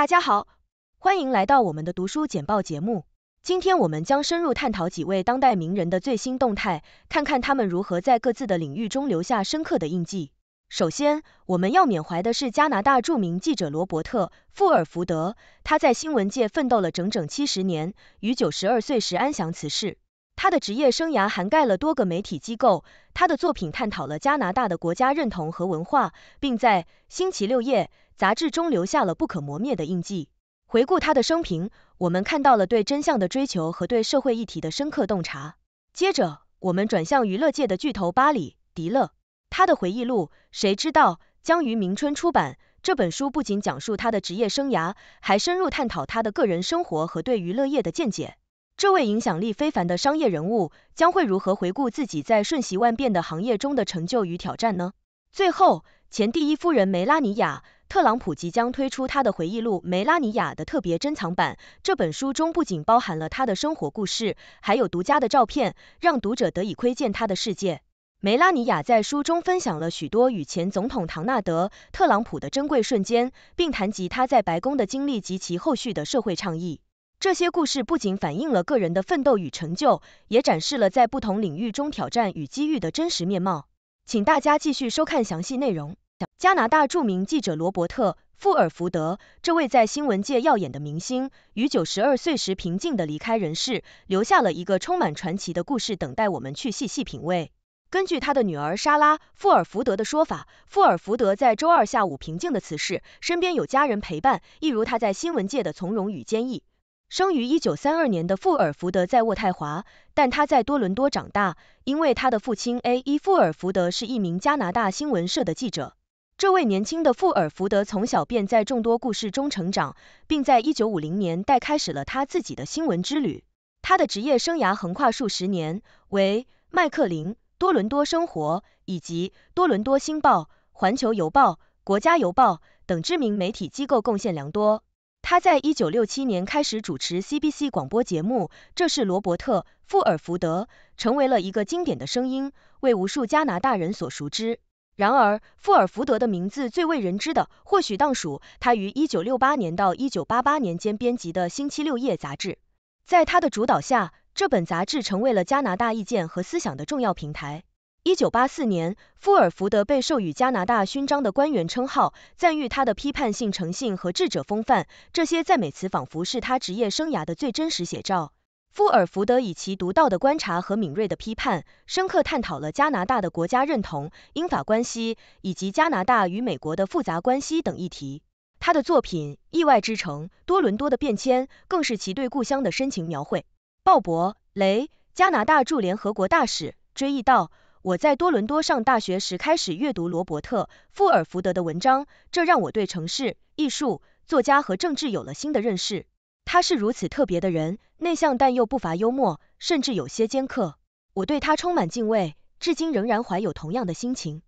大家好，欢迎来到我们的读书简报节目。今天我们将深入探讨几位当代名人的最新动态，看看他们如何在各自的领域中留下深刻的印记。首先，我们要缅怀的是加拿大著名记者罗伯特·富尔福德，他在新闻界奋斗了整整七十年，于九十二岁时安详辞世。他的职业生涯涵盖了多个媒体机构，他的作品探讨了加拿大的国家认同和文化，并在《星期六夜》杂志中留下了不可磨灭的印记。回顾他的生平，我们看到了对真相的追求和对社会议题的深刻洞察。接着，我们转向娱乐界的巨头巴里·迪勒，他的回忆录《谁知道》将于明春出版。这本书不仅讲述他的职业生涯，还深入探讨他的个人生活和对娱乐业的见解。这位影响力非凡的商业人物将会如何回顾自己在瞬息万变的行业中的成就与挑战呢？最后，前第一夫人梅拉尼亚特朗普即将推出他的回忆录《梅拉尼亚》的特别珍藏版。这本书中不仅包含了他的生活故事，还有独家的照片，让读者得以窥见他的世界。梅拉尼亚在书中分享了许多与前总统唐纳德特朗普的珍贵瞬间，并谈及他在白宫的经历及其后续的社会倡议。这些故事不仅反映了个人的奋斗与成就，也展示了在不同领域中挑战与机遇的真实面貌。请大家继续收看详细内容。加拿大著名记者罗伯特·富尔福德，这位在新闻界耀眼的明星，于九十二岁时平静地离开人世，留下了一个充满传奇的故事等待我们去细细品味。根据他的女儿莎拉·富尔福德的说法，富尔福德在周二下午平静地辞世，身边有家人陪伴，一如他在新闻界的从容与坚毅。生于一九三二年的富尔福德在渥太华，但他在多伦多长大，因为他的父亲 A. 伊富尔福德是一名加拿大新闻社的记者。这位年轻的富尔福德从小便在众多故事中成长，并在一九五零年代开始了他自己的新闻之旅。他的职业生涯横跨数十年，为麦克林、多伦多生活以及多伦多星报、环球邮报、国家邮报等知名媒体机构贡献良多。他在一九六七年开始主持 CBC 广播节目，这是罗伯特·富尔福德成为了一个经典的声音，为无数加拿大人所熟知。然而，富尔福德的名字最为人知的，或许当属他于一九六八年到一九八八年间编辑的《星期六夜》杂志。在他的主导下，这本杂志成为了加拿大意见和思想的重要平台。一九八四年，富尔福德被授予加拿大勋章的官员称号，赞誉他的批判性诚信和智者风范。这些赞美词仿佛是他职业生涯的最真实写照。富尔福德以其独到的观察和敏锐的批判，深刻探讨了加拿大的国家认同、英法关系以及加拿大与美国的复杂关系等议题。他的作品《意外之城》《多伦多的变迁》更是其对故乡的深情描绘。鲍勃·雷，加拿大驻联合国大使，追忆道。我在多伦多上大学时开始阅读罗伯特·富尔福德的文章，这让我对城市、艺术、作家和政治有了新的认识。他是如此特别的人，内向但又不乏幽默，甚至有些尖刻。我对他充满敬畏，至今仍然怀有同样的心情。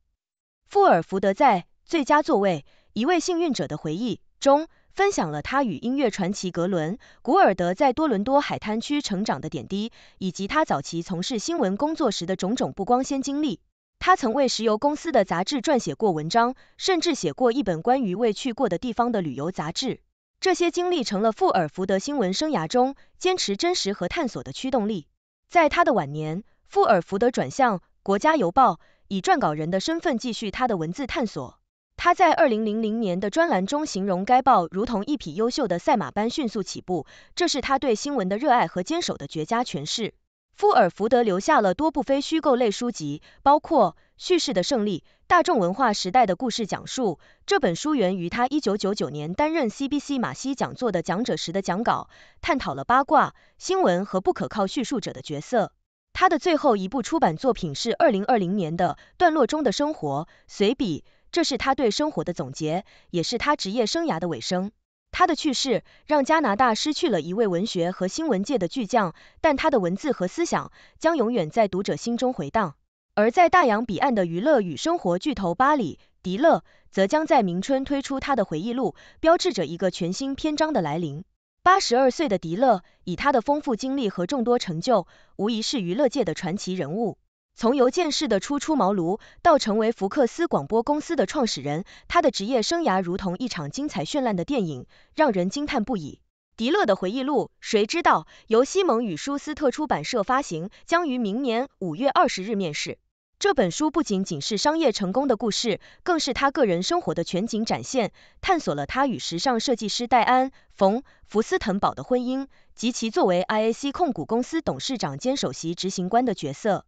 富尔福德在《最佳座位：一位幸运者的回忆》中。分享了他与音乐传奇格伦·古尔德在多伦多海滩区成长的点滴，以及他早期从事新闻工作时的种种不光鲜经历。他曾为石油公司的杂志撰写过文章，甚至写过一本关于未去过的地方的旅游杂志。这些经历成了富尔福德新闻生涯中坚持真实和探索的驱动力。在他的晚年，富尔福德转向《国家邮报》，以撰稿人的身份继续他的文字探索。他在二零零零年的专栏中形容该报如同一匹优秀的赛马般迅速起步，这是他对新闻的热爱和坚守的绝佳诠释。富尔福德留下了多部非虚构类书籍，包括《叙事的胜利》《大众文化时代的故事讲述》。这本书源于他一九九九年担任 CBC 马西讲座的讲者时的讲稿，探讨了八卦新闻和不可靠叙述者的角色。他的最后一部出版作品是二零二零年的《段落中的生活》随笔。这是他对生活的总结，也是他职业生涯的尾声。他的去世让加拿大失去了一位文学和新闻界的巨匠，但他的文字和思想将永远在读者心中回荡。而在大洋彼岸的娱乐与生活巨头巴里·迪勒，则将在明春推出他的回忆录，标志着一个全新篇章的来临。八十二岁的迪勒，以他的丰富经历和众多成就，无疑是娱乐界的传奇人物。从邮件式的初出茅庐到成为福克斯广播公司的创始人，他的职业生涯如同一场精彩绚烂的电影，让人惊叹不已。迪勒的回忆录《谁知道》由西蒙与舒斯特出版社发行，将于明年五月二十日面世。这本书不仅仅是商业成功的故事，更是他个人生活的全景展现，探索了他与时尚设计师戴安·冯·福斯滕堡的婚姻及其作为 IAC 控股公司董事长兼首席执行官的角色。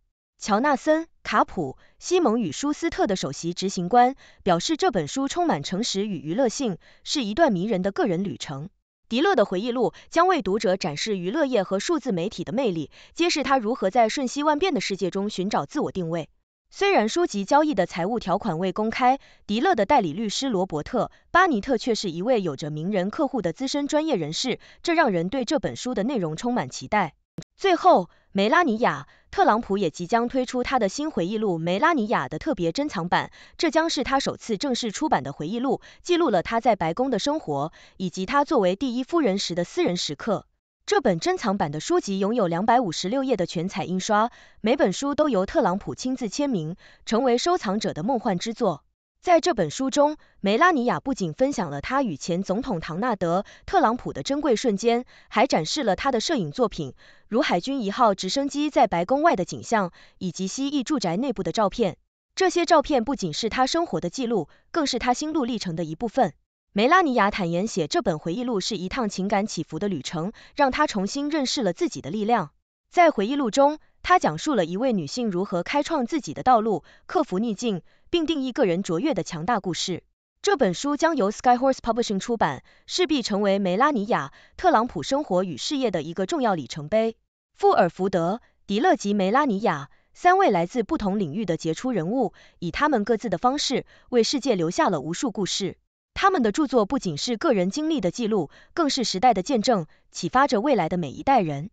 乔纳森·卡普、西蒙与舒斯特的首席执行官表示，这本书充满诚实与娱乐性，是一段迷人的个人旅程。迪勒的回忆录将为读者展示娱乐业和数字媒体的魅力，揭示他如何在瞬息万变的世界中寻找自我定位。虽然书籍交易的财务条款未公开，迪勒的代理律师罗伯特·巴尼特却是一位有着名人客户的资深专业人士，这让人对这本书的内容充满期待。最后，梅拉尼亚。特朗普也即将推出他的新回忆录《梅拉尼亚》的特别珍藏版，这将是他首次正式出版的回忆录，记录了他在白宫的生活以及他作为第一夫人时的私人时刻。这本珍藏版的书籍拥有两百五十六页的全彩印刷，每本书都由特朗普亲自签名，成为收藏者的梦幻之作。在这本书中，梅拉尼亚不仅分享了她与前总统唐纳德·特朗普的珍贵瞬间，还展示了她的摄影作品，如海军一号直升机在白宫外的景象，以及蜥蜴住宅内部的照片。这些照片不仅是她生活的记录，更是她心路历程的一部分。梅拉尼亚坦言，写这本回忆录是一趟情感起伏的旅程，让她重新认识了自己的力量。在回忆录中，他讲述了一位女性如何开创自己的道路、克服逆境，并定义个人卓越的强大故事。这本书将由 Skyhorse Publishing 出版，势必成为梅拉尼亚·特朗普生活与事业的一个重要里程碑。富尔福德、迪勒及梅拉尼亚三位来自不同领域的杰出人物，以他们各自的方式为世界留下了无数故事。他们的著作不仅是个人经历的记录，更是时代的见证，启发着未来的每一代人。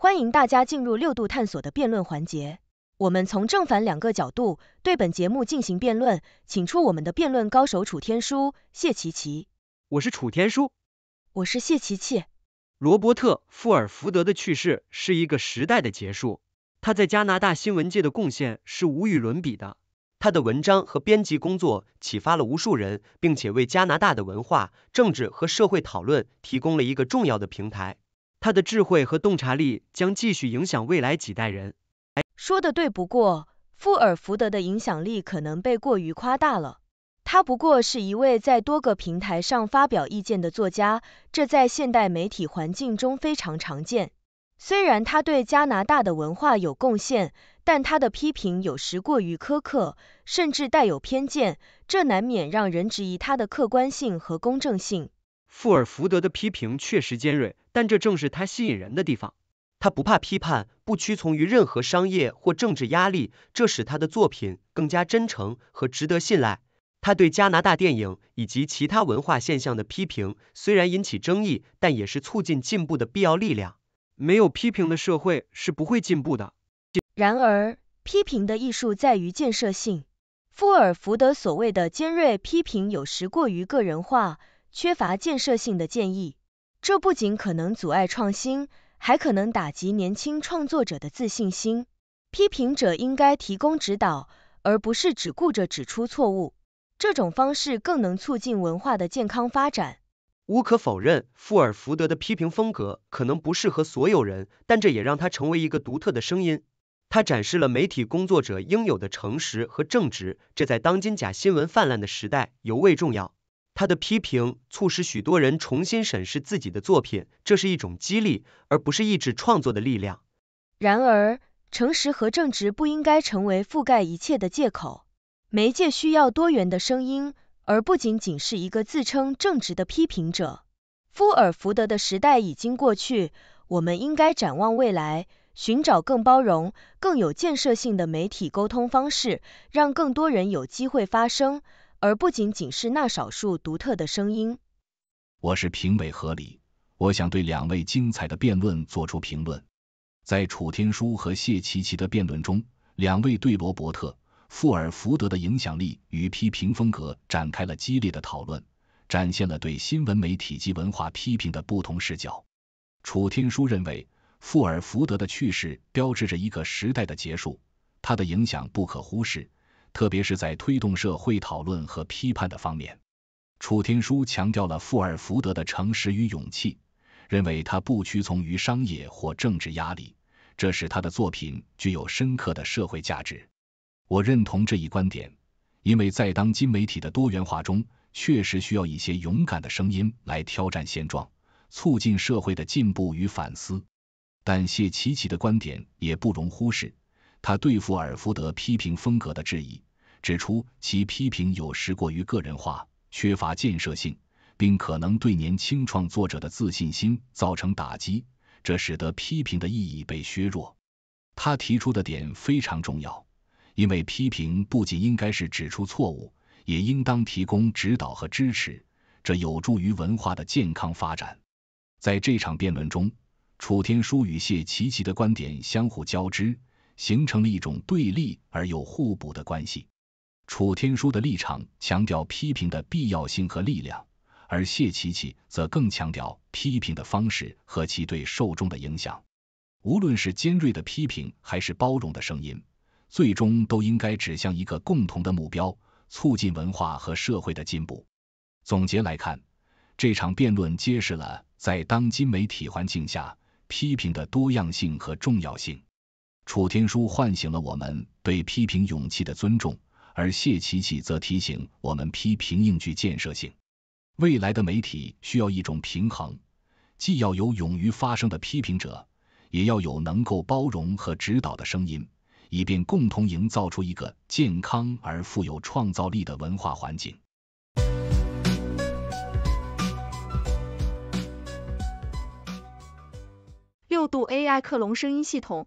欢迎大家进入六度探索的辩论环节。我们从正反两个角度对本节目进行辩论，请出我们的辩论高手楚天舒、谢琪琪。我是楚天舒，我是谢琪琪。罗伯特·富尔福德的去世是一个时代的结束。他在加拿大新闻界的贡献是无与伦比的。他的文章和编辑工作启发了无数人，并且为加拿大的文化、政治和社会讨论提供了一个重要的平台。他的智慧和洞察力将继续影响未来几代人。说的对，不过富尔福德的影响力可能被过于夸大了。他不过是一位在多个平台上发表意见的作家，这在现代媒体环境中非常常见。虽然他对加拿大的文化有贡献，但他的批评有时过于苛刻，甚至带有偏见，这难免让人质疑他的客观性和公正性。富尔福德的批评确实尖锐，但这正是他吸引人的地方。他不怕批判，不屈从于任何商业或政治压力，这使他的作品更加真诚和值得信赖。他对加拿大电影以及其他文化现象的批评虽然引起争议，但也是促进进步的必要力量。没有批评的社会是不会进步的。然而，批评的艺术在于建设性。富尔福德所谓的尖锐批评有时过于个人化。缺乏建设性的建议，这不仅可能阻碍创新，还可能打击年轻创作者的自信心。批评者应该提供指导，而不是只顾着指出错误。这种方式更能促进文化的健康发展。无可否认，富尔福德的批评风格可能不适合所有人，但这也让他成为一个独特的声音。他展示了媒体工作者应有的诚实和正直，这在当今假新闻泛滥的时代尤为重要。他的批评促使许多人重新审视自己的作品，这是一种激励，而不是抑制创作的力量。然而，诚实和正直不应该成为覆盖一切的借口。媒介需要多元的声音，而不仅仅是一个自称正直的批评者。福尔福德的时代已经过去，我们应该展望未来，寻找更包容、更有建设性的媒体沟通方式，让更多人有机会发声。而不仅仅是那少数独特的声音。我是评委何理，我想对两位精彩的辩论做出评论。在楚天舒和谢琪琪的辩论中，两位对罗伯特·富尔福德的影响力与批评风格展开了激烈的讨论，展现了对新闻媒体及文化批评的不同视角。楚天舒认为，富尔福德的去世标志着一个时代的结束，他的影响不可忽视。特别是在推动社会讨论和批判的方面，楚天舒强调了富尔福德的诚实与勇气，认为他不屈从于商业或政治压力，这使他的作品具有深刻的社会价值。我认同这一观点，因为在当今媒体的多元化中，确实需要一些勇敢的声音来挑战现状，促进社会的进步与反思。但谢奇奇的观点也不容忽视。他对付尔福德批评风格的质疑，指出其批评有时过于个人化，缺乏建设性，并可能对年轻创作者的自信心造成打击，这使得批评的意义被削弱。他提出的点非常重要，因为批评不仅应该是指出错误，也应当提供指导和支持，这有助于文化的健康发展。在这场辩论中，楚天舒与谢奇奇的观点相互交织。形成了一种对立而又互补的关系。楚天舒的立场强调批评的必要性和力量，而谢琪琪则更强调批评的方式和其对受众的影响。无论是尖锐的批评还是包容的声音，最终都应该指向一个共同的目标：促进文化和社会的进步。总结来看，这场辩论揭示了在当今媒体环境下，批评的多样性和重要性。楚天舒唤醒了我们对批评勇气的尊重，而谢琪琪则提醒我们批评应具建设性。未来的媒体需要一种平衡，既要有勇于发声的批评者，也要有能够包容和指导的声音，以便共同营造出一个健康而富有创造力的文化环境。六度 AI 克隆声音系统。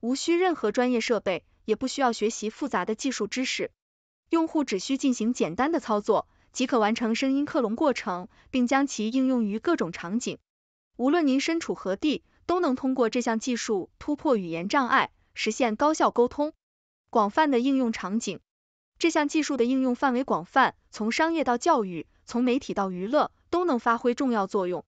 无需任何专业设备，也不需要学习复杂的技术知识，用户只需进行简单的操作，即可完成声音克隆过程，并将其应用于各种场景。无论您身处何地，都能通过这项技术突破语言障碍，实现高效沟通。广泛的应用场景，这项技术的应用范围广泛，从商业到教育，从媒体到娱乐，都能发挥重要作用。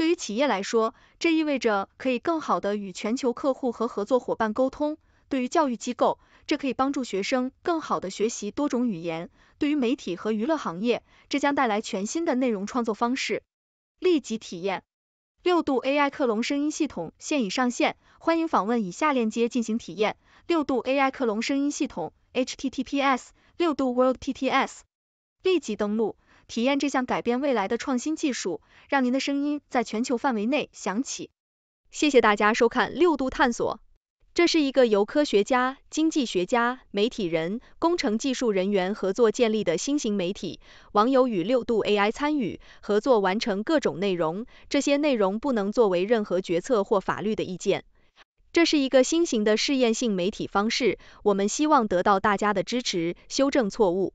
对于企业来说，这意味着可以更好地与全球客户和合作伙伴沟通；对于教育机构，这可以帮助学生更好地学习多种语言；对于媒体和娱乐行业，这将带来全新的内容创作方式。立即体验六度 AI 克隆声音系统现已上线，欢迎访问以下链接进行体验：六度 AI 克隆声音系统 h t t p s 六度 w o r l d t t s 立即登录。体验这项改变未来的创新技术，让您的声音在全球范围内响起。谢谢大家收看六度探索。这是一个由科学家、经济学家、媒体人、工程技术人员合作建立的新型媒体，网友与六度 AI 参与合作完成各种内容，这些内容不能作为任何决策或法律的意见。这是一个新型的试验性媒体方式，我们希望得到大家的支持，修正错误。